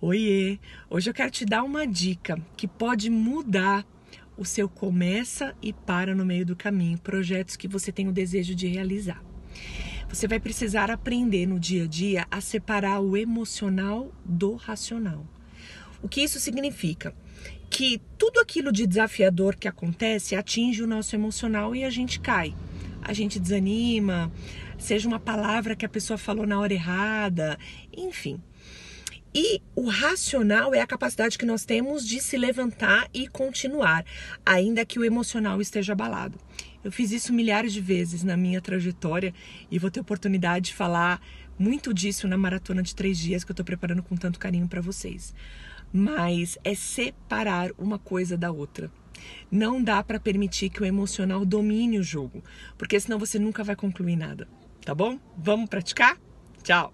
Oiê! Hoje eu quero te dar uma dica que pode mudar o seu começa e para no meio do caminho, projetos que você tem o desejo de realizar. Você vai precisar aprender no dia a dia a separar o emocional do racional. O que isso significa? Que tudo aquilo de desafiador que acontece atinge o nosso emocional e a gente cai. A gente desanima, seja uma palavra que a pessoa falou na hora errada, enfim. E o racional é a capacidade que nós temos de se levantar e continuar, ainda que o emocional esteja abalado. Eu fiz isso milhares de vezes na minha trajetória e vou ter oportunidade de falar muito disso na maratona de três dias que eu estou preparando com tanto carinho para vocês. Mas é separar uma coisa da outra. Não dá para permitir que o emocional domine o jogo, porque senão você nunca vai concluir nada. Tá bom? Vamos praticar? Tchau!